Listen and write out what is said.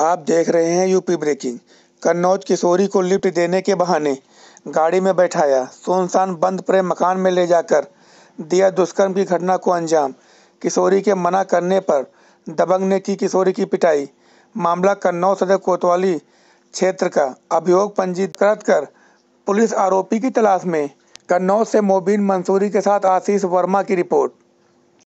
आप देख रहे हैं यूपी ब्रेकिंग कन्नौज किशोरी को लिफ्ट देने के बहाने गाड़ी में बैठाया सुनसान बंद पड़े मकान में ले जाकर दिया दुष्कर्म की घटना को अंजाम किशोरी के मना करने पर दबंग ने की किशोरी की पिटाई मामला कन्नौज सदर कोतवाली क्षेत्र का अभियोग पंजीकृत कर पुलिस आरोपी की तलाश में कन्नौज से मोबिन मंसूरी के साथ आशीष वर्मा की रिपोर्ट